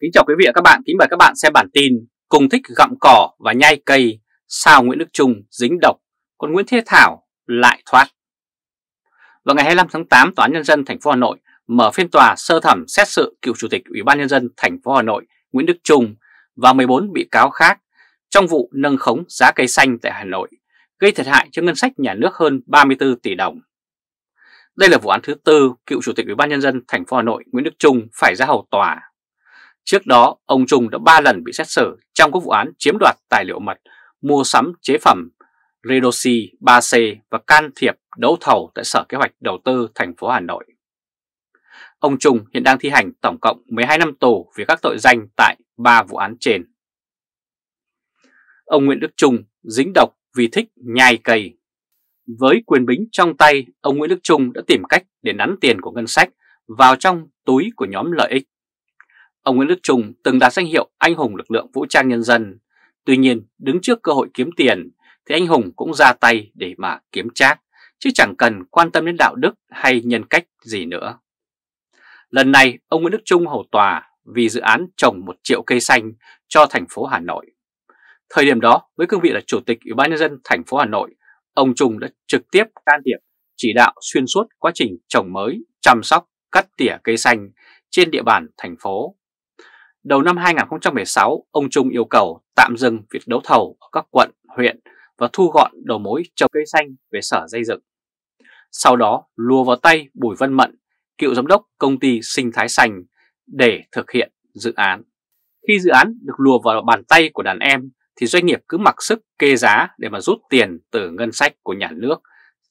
Kính chào quý vị và các bạn, kính mời các bạn xem bản tin Cùng thích gặm cỏ và nhai cây, sao Nguyễn Đức Trung dính độc, còn Nguyễn Thế Thảo lại thoát Vào ngày 25 tháng 8, Tòa án Nhân dân thành phố Hà Nội mở phiên tòa sơ thẩm xét xử cựu Chủ tịch Ủy ban Nhân dân thành phố Hà Nội Nguyễn Đức Trung và 14 bị cáo khác trong vụ nâng khống giá cây xanh tại Hà Nội, gây thiệt hại cho ngân sách nhà nước hơn 34 tỷ đồng. Đây là vụ án thứ tư cựu Chủ tịch Ủy ban Nhân dân thành phố Hà Nội Nguyễn Đức Trung phải ra hầu tòa Trước đó, ông Trung đã 3 lần bị xét xử trong các vụ án chiếm đoạt tài liệu mật, mua sắm chế phẩm Redoxy 3C và can thiệp đấu thầu tại Sở Kế hoạch Đầu tư thành phố Hà Nội. Ông Trung hiện đang thi hành tổng cộng 12 năm tù vì các tội danh tại 3 vụ án trên. Ông Nguyễn Đức Trung dính độc vì thích nhai cây. Với quyền bính trong tay, ông Nguyễn Đức Trung đã tìm cách để nắn tiền của ngân sách vào trong túi của nhóm lợi ích Ông Nguyễn Đức Trung từng đạt danh hiệu anh hùng lực lượng vũ trang nhân dân. Tuy nhiên, đứng trước cơ hội kiếm tiền thì anh hùng cũng ra tay để mà kiếm trác, chứ chẳng cần quan tâm đến đạo đức hay nhân cách gì nữa. Lần này, ông Nguyễn Đức Trung hầu tòa vì dự án trồng một triệu cây xanh cho thành phố Hà Nội. Thời điểm đó, với cương vị là Chủ tịch Ủy ban nhân dân thành phố Hà Nội, ông Trung đã trực tiếp can thiệp chỉ đạo xuyên suốt quá trình trồng mới, chăm sóc, cắt tỉa cây xanh trên địa bàn thành phố Đầu năm 2016, ông Trung yêu cầu tạm dừng việc đấu thầu ở các quận, huyện và thu gọn đầu mối trồng cây xanh về sở xây dựng. Sau đó lùa vào tay Bùi Văn Mận, cựu giám đốc công ty Sinh Thái Xanh để thực hiện dự án. Khi dự án được lùa vào bàn tay của đàn em thì doanh nghiệp cứ mặc sức kê giá để mà rút tiền từ ngân sách của nhà nước,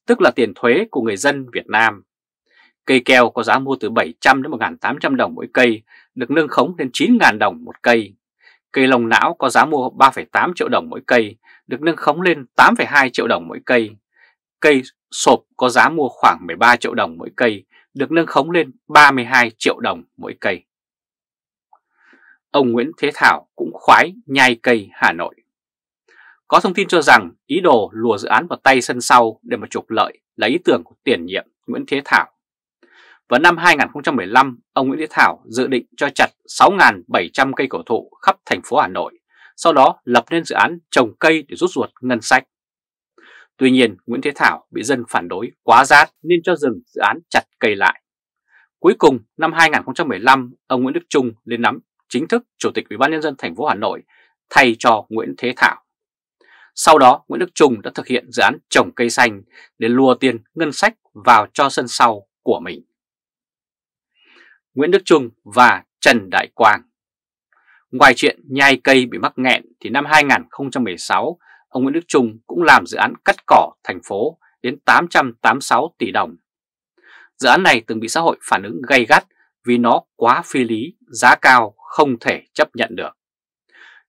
tức là tiền thuế của người dân Việt Nam. Cây keo có giá mua từ 700 đến 1.800 đồng mỗi cây, được nâng khống lên 9.000 đồng một cây. Cây lồng não có giá mua 3,8 triệu đồng mỗi cây, được nâng khống lên 8,2 triệu đồng mỗi cây. Cây sộp có giá mua khoảng 13 triệu đồng mỗi cây, được nâng khống lên 32 triệu đồng mỗi cây. Ông Nguyễn Thế Thảo cũng khoái nhai cây Hà Nội. Có thông tin cho rằng ý đồ lùa dự án vào tay sân sau để mà trục lợi là ý tưởng của tiền nhiệm Nguyễn Thế Thảo vào năm 2015, ông Nguyễn Thế Thảo dự định cho chặt 6.700 cây cổ thụ khắp thành phố Hà Nội, sau đó lập nên dự án trồng cây để rút ruột ngân sách. Tuy nhiên, Nguyễn Thế Thảo bị dân phản đối quá rát nên cho dừng dự án chặt cây lại. Cuối cùng, năm 2015, ông Nguyễn Đức Trung lên nắm chính thức Chủ tịch Ủy ban nhân dân thành phố Hà Nội thay cho Nguyễn Thế Thảo. Sau đó, Nguyễn Đức Trung đã thực hiện dự án trồng cây xanh để lùa tiền ngân sách vào cho sân sau của mình. Nguyễn Đức Trung và Trần Đại Quang. Ngoài chuyện nhai cây bị mắc nghẹn thì năm 2016, ông Nguyễn Đức Trung cũng làm dự án cắt cỏ thành phố đến 886 tỷ đồng. Dự án này từng bị xã hội phản ứng gay gắt vì nó quá phi lý, giá cao, không thể chấp nhận được.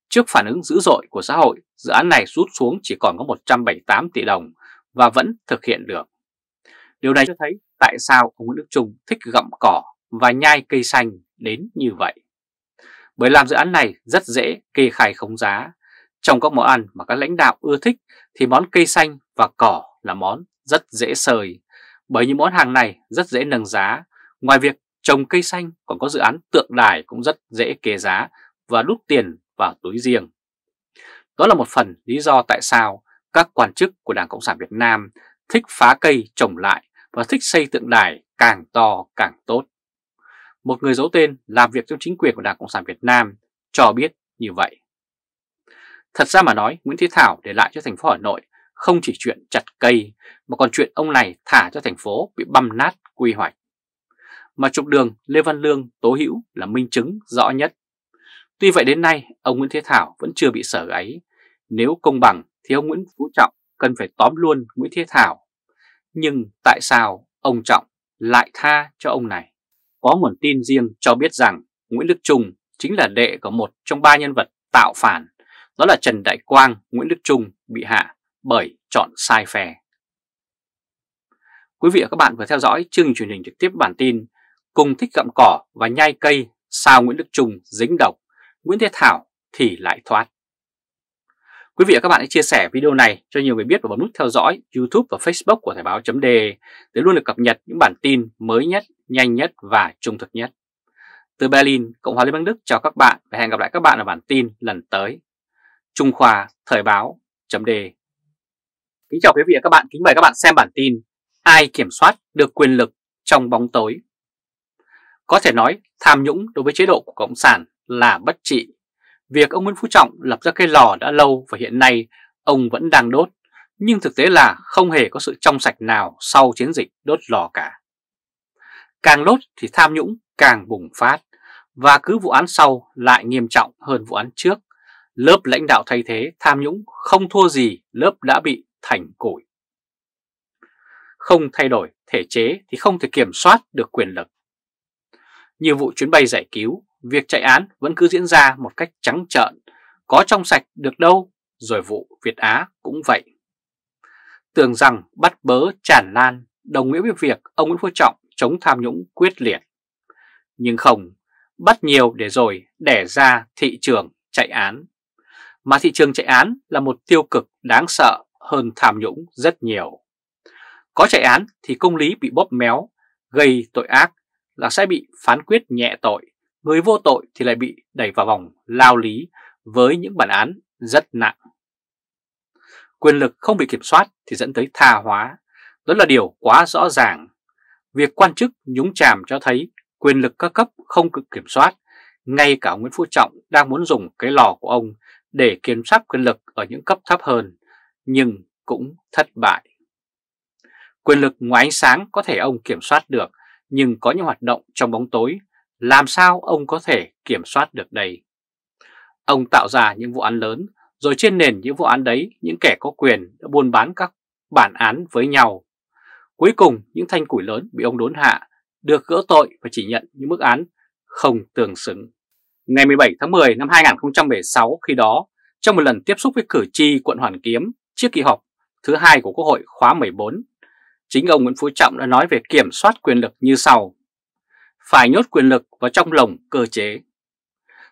Trước phản ứng dữ dội của xã hội, dự án này rút xuống chỉ còn có 178 tỷ đồng và vẫn thực hiện được. Điều này cho thấy tại sao ông Nguyễn Đức Trung thích gặm cỏ và nhai cây xanh đến như vậy. Bởi làm dự án này rất dễ kê khai khống giá. Trong các món ăn mà các lãnh đạo ưa thích thì món cây xanh và cỏ là món rất dễ sời. Bởi những món hàng này rất dễ nâng giá. Ngoài việc trồng cây xanh còn có dự án tượng đài cũng rất dễ kê giá và đút tiền vào túi riêng. Đó là một phần lý do tại sao các quan chức của Đảng Cộng sản Việt Nam thích phá cây trồng lại và thích xây tượng đài càng to càng tốt một người giấu tên làm việc trong chính quyền của Đảng Cộng sản Việt Nam, cho biết như vậy. Thật ra mà nói, Nguyễn Thế Thảo để lại cho thành phố Hà Nội không chỉ chuyện chặt cây, mà còn chuyện ông này thả cho thành phố bị băm nát quy hoạch. Mà trục đường Lê Văn Lương tố hữu là minh chứng rõ nhất. Tuy vậy đến nay, ông Nguyễn Thế Thảo vẫn chưa bị sở ấy. Nếu công bằng thì ông Nguyễn Phú Trọng cần phải tóm luôn Nguyễn Thế Thảo. Nhưng tại sao ông Trọng lại tha cho ông này? có nguồn tin riêng cho biết rằng Nguyễn Đức Trung chính là đệ của một trong ba nhân vật tạo phản, đó là Trần Đại Quang, Nguyễn Đức Trung bị hạ bởi chọn sai phe. Quý vị và các bạn vừa theo dõi chương trình truyền hình trực tiếp bản tin Cùng thích gặm cỏ và nhai cây sao Nguyễn Đức Trung dính độc, Nguyễn Thế Thảo thì lại thoát. Quý vị và các bạn hãy chia sẻ video này cho nhiều người biết và bấm nút theo dõi YouTube và Facebook của Thời báo .de để luôn được cập nhật những bản tin mới nhất, nhanh nhất và trung thực nhất. Từ Berlin, Cộng hòa Liên bang Đức chào các bạn và hẹn gặp lại các bạn ở bản tin lần tới. Trung Khoa Thời báo .de Kính chào quý vị và các bạn, kính mời các bạn xem bản tin Ai kiểm soát được quyền lực trong bóng tối? Có thể nói tham nhũng đối với chế độ của Cộng sản là bất trị Việc ông Nguyễn Phú Trọng lập ra cái lò đã lâu và hiện nay ông vẫn đang đốt, nhưng thực tế là không hề có sự trong sạch nào sau chiến dịch đốt lò cả. Càng đốt thì tham nhũng càng bùng phát, và cứ vụ án sau lại nghiêm trọng hơn vụ án trước. Lớp lãnh đạo thay thế tham nhũng không thua gì lớp đã bị thành củi. Không thay đổi thể chế thì không thể kiểm soát được quyền lực. Như vụ chuyến bay giải cứu, việc chạy án vẫn cứ diễn ra một cách trắng trợn, có trong sạch được đâu, rồi vụ Việt Á cũng vậy. Tưởng rằng bắt bớ tràn lan, đồng nghĩa với việc ông Nguyễn Phú Trọng chống tham nhũng quyết liệt. Nhưng không, bắt nhiều để rồi đẻ ra thị trường chạy án. Mà thị trường chạy án là một tiêu cực đáng sợ hơn tham nhũng rất nhiều. Có chạy án thì công lý bị bóp méo, gây tội ác là sẽ bị phán quyết nhẹ tội, người vô tội thì lại bị đẩy vào vòng lao lý với những bản án rất nặng. Quyền lực không bị kiểm soát thì dẫn tới tha hóa, đó là điều quá rõ ràng. Việc quan chức nhúng chàm cho thấy quyền lực các cấp không được kiểm soát, ngay cả Nguyễn Phú Trọng đang muốn dùng cái lò của ông để kiểm soát quyền lực ở những cấp thấp hơn, nhưng cũng thất bại. Quyền lực ngoài ánh sáng có thể ông kiểm soát được, nhưng có những hoạt động trong bóng tối, làm sao ông có thể kiểm soát được đây? Ông tạo ra những vụ án lớn, rồi trên nền những vụ án đấy, những kẻ có quyền đã buôn bán các bản án với nhau. Cuối cùng, những thanh củi lớn bị ông đốn hạ, được gỡ tội và chỉ nhận những mức án không tương xứng. Ngày 17 tháng 10 năm 2016 khi đó, trong một lần tiếp xúc với cử tri quận Hoàn Kiếm trước kỳ họp thứ hai của Quốc hội khóa 14 Chính ông Nguyễn Phú Trọng đã nói về kiểm soát quyền lực như sau. Phải nhốt quyền lực vào trong lồng cơ chế.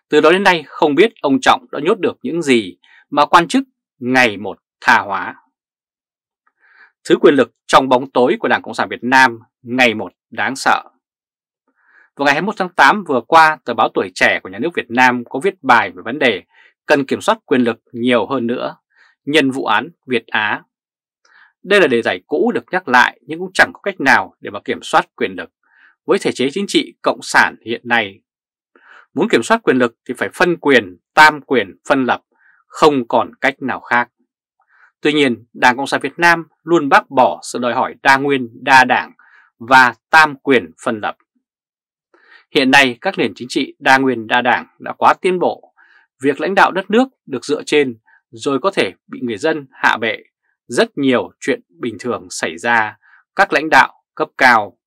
Từ đó đến nay không biết ông Trọng đã nhốt được những gì mà quan chức ngày một tha hóa. Thứ quyền lực trong bóng tối của Đảng Cộng sản Việt Nam ngày một đáng sợ. Vào ngày 21 tháng 8 vừa qua, tờ báo Tuổi Trẻ của Nhà nước Việt Nam có viết bài về vấn đề cần kiểm soát quyền lực nhiều hơn nữa nhân vụ án Việt Á đây là đề giải cũ được nhắc lại nhưng cũng chẳng có cách nào để mà kiểm soát quyền lực với thể chế chính trị cộng sản hiện nay. Muốn kiểm soát quyền lực thì phải phân quyền, tam quyền, phân lập, không còn cách nào khác. Tuy nhiên, Đảng Cộng sản Việt Nam luôn bác bỏ sự đòi hỏi đa nguyên, đa đảng và tam quyền phân lập. Hiện nay, các nền chính trị đa nguyên đa đảng đã quá tiến bộ. Việc lãnh đạo đất nước được dựa trên rồi có thể bị người dân hạ bệ rất nhiều chuyện bình thường xảy ra, các lãnh đạo cấp cao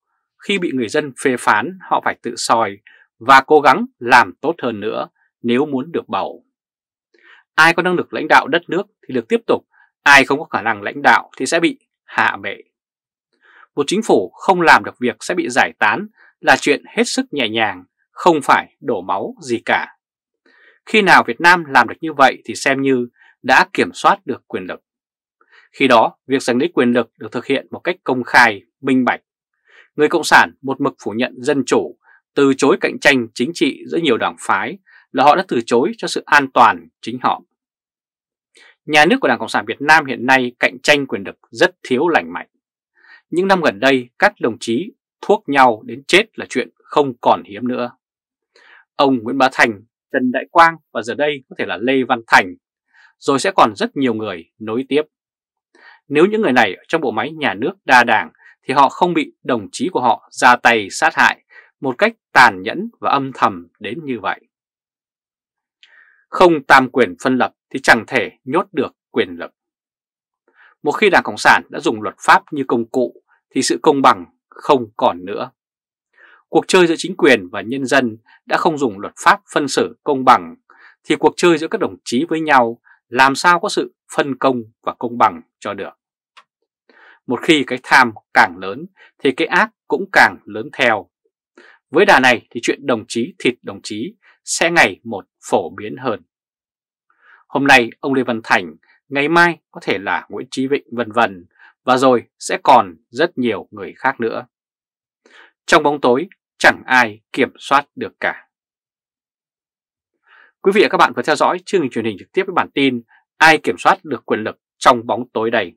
khi bị người dân phê phán họ phải tự soi và cố gắng làm tốt hơn nữa nếu muốn được bầu. Ai có năng lực lãnh đạo đất nước thì được tiếp tục, ai không có khả năng lãnh đạo thì sẽ bị hạ bệ. Một chính phủ không làm được việc sẽ bị giải tán là chuyện hết sức nhẹ nhàng, không phải đổ máu gì cả. Khi nào Việt Nam làm được như vậy thì xem như đã kiểm soát được quyền lực. Khi đó, việc giành lấy quyền lực được thực hiện một cách công khai, minh bạch. Người Cộng sản một mực phủ nhận dân chủ, từ chối cạnh tranh chính trị giữa nhiều đảng phái là họ đã từ chối cho sự an toàn chính họ. Nhà nước của Đảng Cộng sản Việt Nam hiện nay cạnh tranh quyền lực rất thiếu lành mạnh. Những năm gần đây, các đồng chí thuốc nhau đến chết là chuyện không còn hiếm nữa. Ông Nguyễn Bá Thành, Trần Đại Quang và giờ đây có thể là Lê Văn Thành, rồi sẽ còn rất nhiều người nối tiếp. Nếu những người này trong bộ máy nhà nước đa đảng thì họ không bị đồng chí của họ ra tay sát hại một cách tàn nhẫn và âm thầm đến như vậy. Không tam quyền phân lập thì chẳng thể nhốt được quyền lực. Một khi Đảng Cộng sản đã dùng luật pháp như công cụ thì sự công bằng không còn nữa. Cuộc chơi giữa chính quyền và nhân dân đã không dùng luật pháp phân xử công bằng thì cuộc chơi giữa các đồng chí với nhau làm sao có sự phân công và công bằng cho được. Một khi cái tham càng lớn thì cái ác cũng càng lớn theo. Với đà này thì chuyện đồng chí thịt đồng chí sẽ ngày một phổ biến hơn. Hôm nay ông Lê Văn Thành, ngày mai có thể là Nguyễn Chí Vịnh vân vân và rồi sẽ còn rất nhiều người khác nữa. Trong bóng tối chẳng ai kiểm soát được cả. Quý vị và các bạn vừa theo dõi chương trình truyền hình trực tiếp với bản tin Ai kiểm soát được quyền lực trong bóng tối đây.